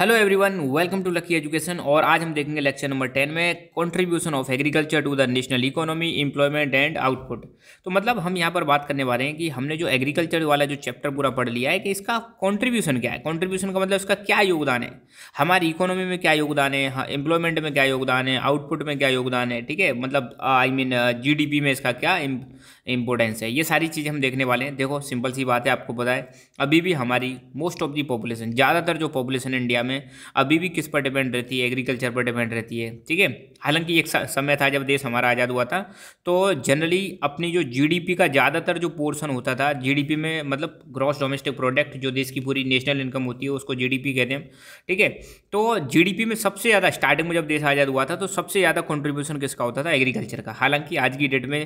hello everyone welcome to lucky education और आज हम देखेंगे लेक्चर नंबर टेन में contribution of agriculture to the national economy employment and output तो मतलब हम यहाँ पर बात करने वाले हैं कि हमने जो एग्रीकल्चर वाला जो चैप्टर पूरा पढ़ लिया है कि इसका कंट्रीब्यूशन क्या है कॉन्ट्रीब्यूशन का मतलब इसका क्या योगदान है हमारी इकोनॉमी में क्या योगदान है एम्प्लॉयमेंट हाँ, में क्या योगदान है आउटपुट में क्या योगदान है ठीक है मतलब आई मीन जी में इसका क्या इंपॉर्टेंस है ये सारी चीज़ें हम देखने वाले हैं देखो सिंपल सी बात है आपको पता है अभी भी हमारी मोस्ट ऑफ दी पॉपुलेशन ज़्यादातर जो पॉपुलेशन इंडिया इंडिया में अभी भी किस पर डिपेंड रहती है एग्रीकल्चर पर डिपेंड रहती है ठीक है हालांकि एक समय था जब देश हमारा आज़ाद हुआ था तो जनरली अपनी जो जीडीपी का ज़्यादातर जो पोर्सन होता था जीडीपी में मतलब ग्रॉस डोमेस्टिक प्रोडक्ट जो देश की पूरी नेशनल इनकम होती है उसको जी कहते हैं ठीक है तो जी में सबसे ज़्यादा स्टार्टिंग में जब देश आज़ाद हुआ था तो सबसे ज़्यादा कॉन्ट्रीब्यूशन किसका होता था एग्रीकल्चर का हालांकि आज की डेट में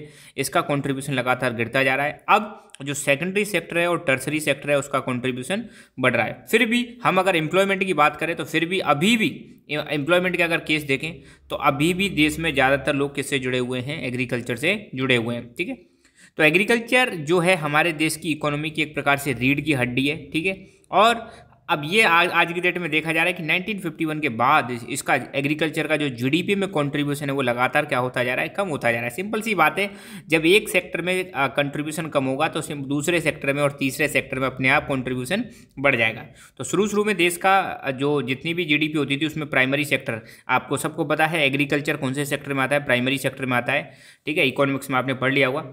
इसका कॉन्ट्रीब्यूशन लगातार गिरता जा रहा है अब जो सेकेंडरी सेक्टर है और टर्सरी सेक्टर है उसका कंट्रीब्यूशन बढ़ रहा है फिर भी हम अगर एम्प्लॉयमेंट की बात करें तो फिर भी अभी भी एम्प्लॉयमेंट के अगर केस देखें तो अभी भी देश में ज़्यादातर लोग किससे जुड़े हुए हैं एग्रीकल्चर से जुड़े हुए हैं ठीक है तो एग्रीकल्चर जो है हमारे देश की इकोनॉमी की एक प्रकार से रीढ़ की हड्डी है ठीक है और अब ये आज आज की डेट में देखा जा रहा है कि 1951 के बाद इसका एग्रीकल्चर का जो जीडीपी में कंट्रीब्यूशन है वो लगातार क्या होता जा रहा है कम होता जा रहा है सिंपल सी बात है जब एक सेक्टर में कंट्रीब्यूशन कम होगा तो दूसरे सेक्टर में और तीसरे सेक्टर में अपने आप कंट्रीब्यूशन बढ़ जाएगा तो शुरू शुरू में देश का जो जितनी भी जी होती थी उसमें प्राइमरी सेक्टर आपको सबको पता है एग्रीकल्चर कौन से सेक्टर में आता है प्राइमरी सेक्टर में आता है ठीक है इकोनॉमिक्स में आपने पढ़ लिया हुआ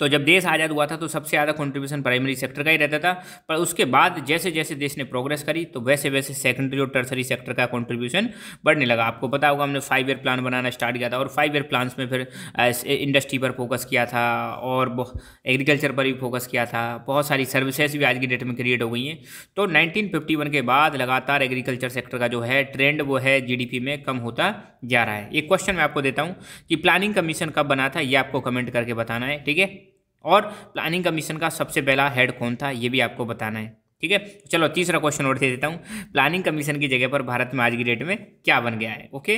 तो जब देश आज़ाद हुआ था तो सबसे ज़्यादा कंट्रीब्यूशन प्राइमरी सेक्टर का ही रहता था पर उसके बाद जैसे जैसे देश ने प्रोग्रेस करी तो वैसे वैसे सेकेंडरी और टर्सरी सेक्टर का कॉन्ट्रीब्यूशन बढ़ने लगा आपको पता होगा हमने फाइव ईयर प्लान बनाना स्टार्ट किया था और फाइव ईयर प्लान्स में फिर इंडस्ट्री पर फोकस किया था और एग्रीकल्चर पर भी फोकस किया था बहुत सारी सर्विसेज भी आज की डेट में क्रिएट हो गई हैं तो नाइनटीन के बाद लगातार एग्रीकल्चर सेक्टर का जो है ट्रेंड वो है जी में कम होता जा रहा है एक क्वेश्चन मैं आपको देता हूँ कि प्लानिंग कमीशन कब बना था ये आपको कमेंट करके बताना है ठीक है और प्लानिंग कमीशन का सबसे पहला हेड कौन था ये भी आपको बताना है ठीक है चलो तीसरा क्वेश्चन और दे देता हूँ प्लानिंग कमीशन की जगह पर भारत में आज की डेट में क्या बन गया है ओके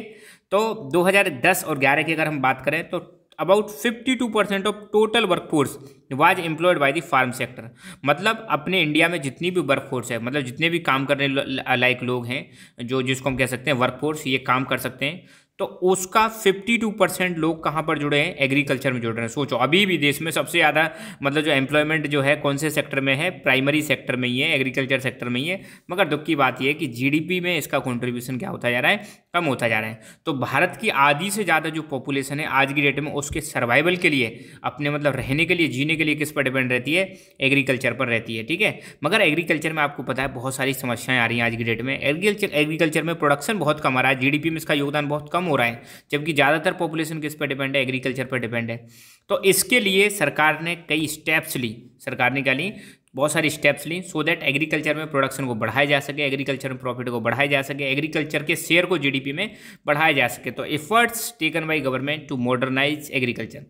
तो 2010 और 11 की अगर हम बात करें तो about 52 percent of total workforce was employed by the farm sector मतलब अपने इंडिया में जितनी भी वर्कफोर्स है मतलब जितने भी काम करने लायक लोग हैं जो जिसको हम कह सकते हैं वर्कफोर्स ये काम कर सकते हैं तो उसका 52 परसेंट लोग कहाँ पर जुड़े हैं एग्रीकल्चर में जुड़ रहे हैं सोचो अभी भी देश में सबसे ज़्यादा मतलब जो एम्प्लॉयमेंट जो है कौन से सेक्टर में है प्राइमरी सेक्टर में ही है एग्रीकल्चर सेक्टर में ही है मगर दुख की बात यह है कि जीडीपी में इसका कॉन्ट्रीब्यूशन क्या होता जा रहा है कम होता जा रहा है तो भारत की आधी से ज़्यादा जो पॉपुलेशन है आज की डेट में उसके सर्वाइवल के लिए अपने मतलब रहने के लिए जीने के लिए किस पर डिपेंड रहती है एग्रीकल्चर पर रहती है ठीक है मगर एग्रीकल्चर में आपको पता है बहुत सारी समस्याएं आ रही हैं आज की डेट में एग्रीकल्चर एग्रीकल्चर में प्रोडक्शन बहुत कम आ रहा है जी में इसका योगदान बहुत कम हो रहा है जबकि ज़्यादातर पॉपुलेशन किस पर डिपेंड है एग्रीकल्चर पर डिपेंड है तो इसके लिए सरकार ने कई स्टेप्स ली सरकार ने क्या ली बहुत सारी स्टेप्स ली सो दैट एग्रीकल्चर में प्रोडक्शन को बढ़ाया जा सके एग्रीकल्चर में प्रॉफिट को बढ़ाया जा सके एग्रीकल्चर के शेयर को जीडीपी में बढ़ाया जा सके तो efforts taken by government to modernize agriculture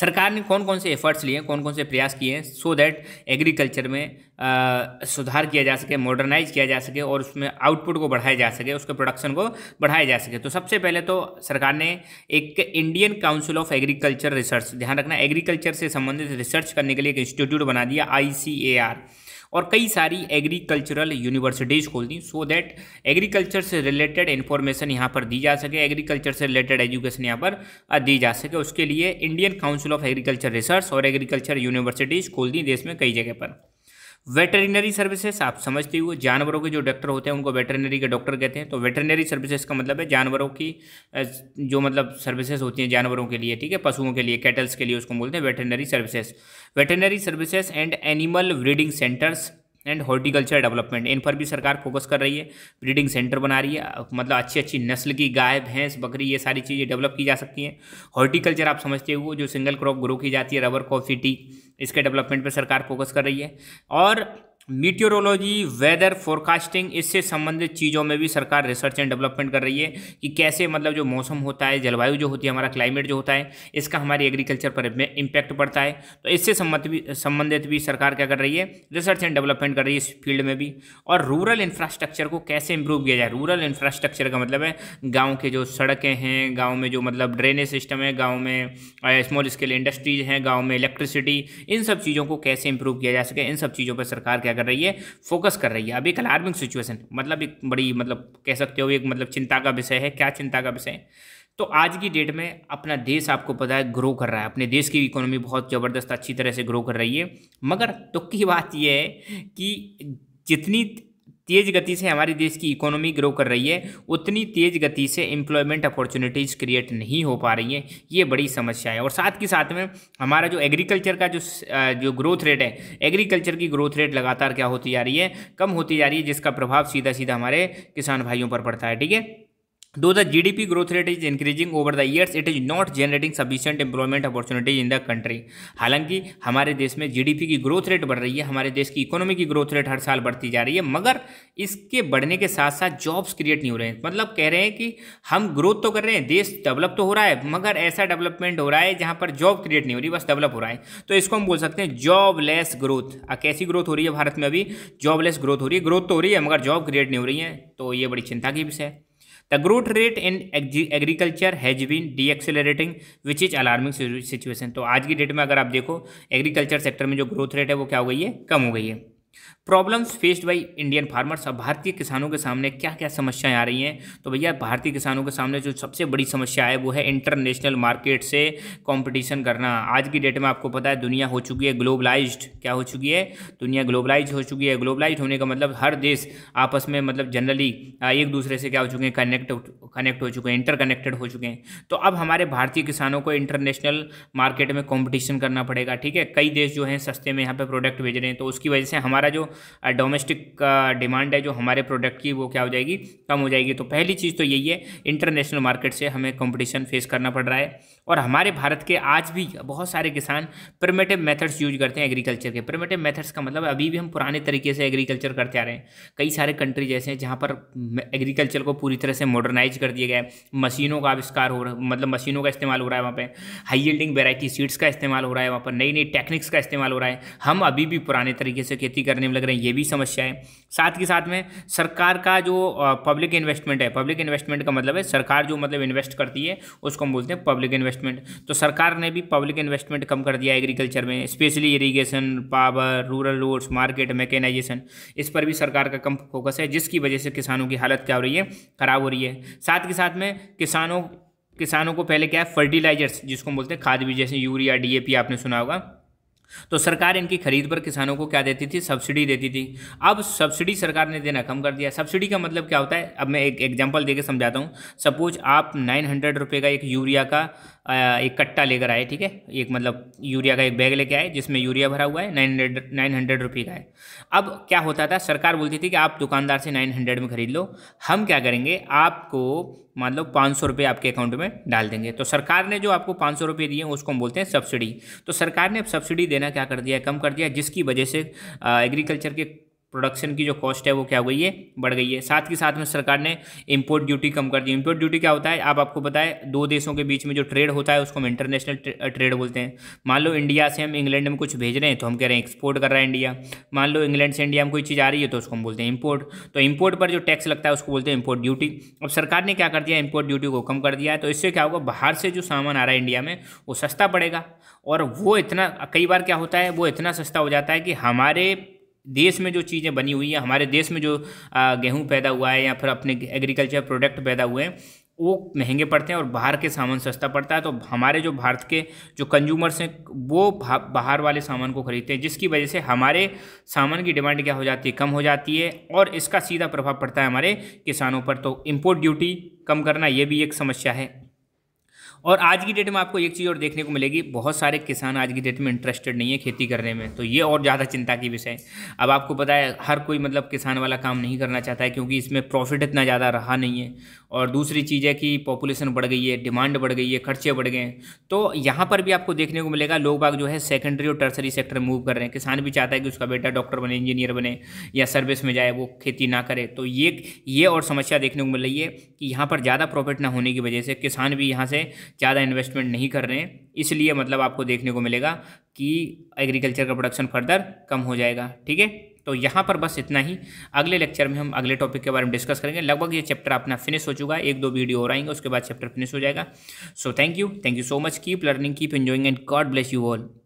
सरकार ने कौन कौन से एफर्ट्स लिए कौन कौन से प्रयास किए हैं सो दैट एग्रीकल्चर में आ, सुधार किया जा सके मॉडर्नाइज किया जा सके और उसमें आउटपुट को बढ़ाया जा सके उसके प्रोडक्शन को बढ़ाया जा सके तो सबसे पहले तो सरकार ने एक Indian council of agriculture research ध्यान रखना एग्रीकल्चर से संबंधित रिसर्च करने के लिए एक इंस्टीट्यूट बना दिया आई और कई सारी एग्रीकल्चरल यूनिवर्सिटीज़ खोल दी सो दैट एग्रीकल्चर से रिलेटेड इन्फॉर्मेशन यहाँ पर दी जा सके एग्रीकल्चर से रिलेटेड एजुकेशन यहाँ पर दी जा सके उसके लिए Indian council of agriculture research और एग्रीकल्चर यूनिवर्सिटीज़ खोल दी देश में कई जगह पर वेटरनरी सर्विसेज आप समझते हुए जानवरों के जो डॉक्टर होते हैं उनको वेटरनरी के डॉक्टर कहते हैं तो वेटरनरी सर्विसेज का मतलब है जानवरों की जो मतलब सर्विसेज होती हैं जानवरों के लिए ठीक है पशुओं के लिए कैटल्स के लिए उसको बोलते हैं veterinary services veterinary services and animal breeding centres and horticulture development इन पर भी सरकार फोकस कर रही है ब्रीडिंग सेंटर बना रही है मतलब अच्छी अच्छी नस्ल की गाय भैंस बकरी ये सारी चीज़ें डेवलप की जा सकती हैं हॉर्टिकल्चर आप समझते हो जो सिंगल क्रॉप ग्रो की जाती है रबर कॉफी टी इसके डेवलपमेंट पर सरकार फोकस कर रही है और मीटियोरोलॉजी वेदर फोरकास्टिंग इससे संबंधित चीज़ों में भी सरकार रिसर्च एंड डेवलपमेंट कर रही है कि कैसे मतलब जो मौसम होता है जलवायु जो होती है हमारा क्लाइमेट जो होता है इसका हमारी एग्रीकल्चर पर इम्पैक्ट पड़ता है तो इससे संबंधित भी सरकार क्या कर रही है रिसर्च एंड डेवलपमेंट कर रही है इस फील्ड में भी और रूरल इंफ्रास्ट्रक्चर को कैसे इंप्रूव किया जाए रूरल इंफ्रास्ट्रक्चर का मतलब है गाँव के जो सड़कें हैं गाँव में जो मतलब ड्रेनेज सिस्टम है गाँव में स्मॉल स्केल इंडस्ट्रीज हैं गाँव में इलेक्ट्रिसिटी इन सब चीज़ों को कैसे इंप्रूव किया जा सके इन सब चीज़ों पर सरकार क्या कर रही है फोकस कर रही है अब एक अलार्मिंग सिचुएशन मतलब एक बड़ी मतलब कह सकते हो एक मतलब चिंता का विषय है क्या चिंता का विषय है तो आज की डेट में अपना देश आपको पता है ग्रो कर रहा है अपने देश की इकोनॉमी बहुत ज़बरदस्त अच्छी तरह से ग्रो कर रही है मगर दुख की बात यह है कि जितनी तेज़ गति से हमारे देश की इकोनॉमी ग्रो कर रही है उतनी तेज़ गति से एम्प्लॉयमेंट अपॉर्चुनिटीज़ क्रिएट नहीं हो पा रही हैं ये बड़ी समस्या है और साथ के साथ में हमारा जो एग्रीकल्चर का जो जो ग्रोथ रेट है एग्रीकल्चर की ग्रोथ रेट लगातार क्या होती जा रही है कम होती जा रही है जिसका प्रभाव सीधा सीधा हमारे किसान भाइयों पर पड़ता है ठीक है though G D P growth rate is increasing over the years, it is not generating sufficient employment opportunities in the country हालांकि हमारे देश में जी डी पी की ग्रोथ रेट बढ़ रही है हमारे देश की इकोनॉमी की ग्रोथ रेट हर साल बढ़ती जा रही है मगर इसके बढ़ने के साथ साथ जॉब्स क्रिएट नहीं हो रहे हैं मतलब कह रहे हैं कि हम ग्रोथ तो कर रहे हैं देश डेवलप तो हो रहा है मगर ऐसा डेवलपमेंट हो रहा है जहाँ पर जॉब क्रिएट नहीं हो रही बस डेवलप हो रहा है तो इसको हम बोल सकते हैं जॉबलेस ग्रोथ कैसी ग्रोथ हो रही है भारत में अभी जॉबलेस ग्रोथ हो रही है ग्रोथ तो हो रही है मगर जॉब क्रिएट नहीं हो रही है तो ये बड़ी चिंता की विषय है the growth rate in agriculture has been decelerating which is alarming situation तो आज की डेट में अगर आप देखो एग्रीकल्चर सेक्टर में जो ग्रोथ रेट है वो क्या हो गई है कम हो गई है problems faced by Indian farmers अब भारतीय किसानों के सामने क्या क्या समस्याएं आ रही हैं तो भैया भारतीय किसानों के सामने जो सबसे बड़ी समस्या है वो है इंटरनेशनल मार्केट से कंपटीशन करना आज की डेट में आपको पता है दुनिया हो चुकी है ग्लोबलाइज्ड क्या हो चुकी है दुनिया ग्लोबलाइज हो चुकी है ग्लोबलाइज होने का मतलब हर देश आपस में मतलब जनरली एक दूसरे से क्या हो चुके हैं कनेक्ट कनेक्ट हो चुके हैं इंटरकनेक्टेड हो चुके हैं तो अब हमारे भारतीय किसानों को इंटरनेशनल मार्केट में कॉम्पिटिशन करना पड़ेगा ठीक है कई देश जो हैं सस्ते में यहाँ पर प्रोडक्ट भेज रहे हैं तो उसकी वजह से हमारे हमारा जो डोमेस्टिक डिमांड है जो हमारे प्रोडक्ट की वो क्या हो जाएगी कम हो जाएगी तो पहली चीज़ तो यही है इंटरनेशनल मार्केट से हमें कंपटीशन फेस करना पड़ रहा है और हमारे भारत के आज भी बहुत सारे किसान प्रमेटिव मेथड्स यूज करते हैं एग्रीकल्चर के प्रमेटिव मेथड्स का मतलब अभी भी हम पुराने तरीके से एग्रीकल्चर करते आ रहे हैं कई सारे कंट्रीज ऐसे हैं जहाँ पर एग्रीकल्चर को पूरी तरह से मॉडर्नाइज कर दिया गया है मशीनों का आविष्कार हो रहा है मतलब मशीनों का इस्तेमाल हो रहा है वहाँ पर हाई यील्डिंग वेराइटी सीड्स का इस्तेमाल हो रहा है वहाँ पर नई नई टेक्निक्स का इस्तेमाल हो रहा है हम अभी भी पुराने तरीके से खेती करने में लग रहे हैं ये भी समस्या है साथ ही साथ में सरकार का जो पब्लिक इन्वेस्टमेंट है पब्लिक इन्वेस्टमेंट का मतलब है सरकार जो मतलब इन्वेस्ट करती है उसको हम बोलते हैं पब्लिक इन्वेस्टमेंट तो सरकार ने भी पब्लिक इन्वेस्टमेंट कम कर दिया एग्रीकल्चर में specially irrigation power rural roads market mechanization इस पर भी सरकार का कम फोकस है जिसकी वजह से किसानों की हालत क्या हो रही है ख़राब हो रही है साथ के साथ में किसानों किसानों को पहले क्या है फर्टिलाइजर्स जिसको हम बोलते हैं खाद बीज जैसे यूरिया डीएपी आपने सुना होगा तो सरकार इनकी खरीद पर किसानों को क्या देती थी सब्सिडी देती थी अब सब्सिडी सरकार ने देना कम कर दिया सब्सिडी का मतलब क्या होता है अब मैं एक एग्जांपल देके समझाता हूँ सपोज आप नाइन हंड्रेड रुपये का एक यूरिया का एक कट्टा लेकर आए ठीक है एक मतलब यूरिया का एक बैग लेके आए जिसमें यूरिया भरा हुआ है नाइन हंड्रेड नाइन हंड्रेड रुपये का है अब क्या होता था सरकार बोलती थी कि आप दुकानदार से नाइन हंड्रेड में खरीद लो हम क्या करेंगे आपको मान लो पाँच सौ रुपये आपके अकाउंट में डाल देंगे तो सरकार ने जो आपको पाँच सौ रुपये दिए उसको हम बोलते हैं सब्सिडी तो सरकार ने अब सब्सिडी देना क्या कर दिया कम कर दिया जिसकी वजह से एग्रीकल्चर के प्रोडक्शन की जो कॉस्ट है वो क्या हो गई है बढ़ गई है साथ ही साथ में सरकार ने इंपोर्ट ड्यूटी कम कर दी इंपोर्ट ड्यूटी क्या होता है आप आपको बताए दो देशों के बीच में जो ट्रेड होता है उसको हम इंटरनेशनल ट्रेड बोलते हैं मान लो इंडिया से हम इंग्लैंड में कुछ भेज रहे हैं तो हम कह रहे हैं एक्सपोर्ट कर रहा है इंडिया मान लो इंग्लैंड से इंडिया में कोई चीज़ आ रही है तो उसको हम बोलते हैं इम्पोर्ट तो इम्पोर्ट पर जो टैक्स लगता है उसको बोलते हैं इम्पोर्ट ड्यूटी अब सरकार ने क्या कर दिया इम्पोर्ट ड्यूटी को कम कर दिया तो इससे क्या होगा बाहर से जो सामान आ रहा है इंडिया में वो सस्ता पड़ेगा और वो इतना कई बार क्या होता है वो इतना सस्ता हो जाता है कि हमारे देश में जो चीज़ें बनी हुई हैं हमारे देश में जो गेहूँ पैदा हुआ है या फिर अपने एग्रीकल्चर प्रोडक्ट पैदा हुए हैं वो महंगे पड़ते हैं और बाहर के सामान सस्ता पड़ता है तो हमारे जो भारत के जो कंज्यूमर्स हैं वो बाहर वाले सामान को खरीदते हैं जिसकी वजह से हमारे सामान की डिमांड क्या हो जाती है कम हो जाती है और इसका सीधा प्रभाव पड़ता है हमारे किसानों पर तो इम्पोर्ट ड्यूटी कम करना ये भी एक समस्या है और आज की डेट में आपको एक चीज़ और देखने को मिलेगी बहुत सारे किसान आज की डेट में इंटरेस्टेड नहीं है खेती करने में तो ये और ज़्यादा चिंता की विषय अब आपको पता है हर कोई मतलब किसान वाला काम नहीं करना चाहता है क्योंकि इसमें प्रॉफिट इतना ज़्यादा रहा नहीं है और दूसरी चीज़ है कि पॉपुलेशन बढ़ गई है डिमांड बढ़ गई है खर्चे बढ़ गए हैं तो यहाँ पर भी आपको देखने को मिलेगा लोग बाग जो है सेकेंडरी और टर्सरी सेक्टर में मूव कर रहे हैं किसान भी चाहता है कि उसका बेटा डॉक्टर बने इंजीनियर बने या सर्विस में जाए वो खेती ना करे तो ये ये और समस्या देखने को मिल रही है कि यहाँ पर ज़्यादा प्रॉफिट ना होने की वजह से किसान भी यहाँ से ज़्यादा इन्वेस्टमेंट नहीं कर रहे हैं इसलिए मतलब आपको देखने को मिलेगा कि एग्रीकल्चर का प्रोडक्शन फर्दर कम हो जाएगा ठीक है तो यहाँ पर बस इतना ही अगले लेक्चर में हम अगले टॉपिक के बारे में डिस्कस करेंगे लगभग ये चैप्टर अपना फिनिश हो चुका है एक दो वीडियो और आएंगे उसके बाद चैप्टर फिनिश हो जाएगा so thank you thank you so much keep learning keep enjoying and God bless you all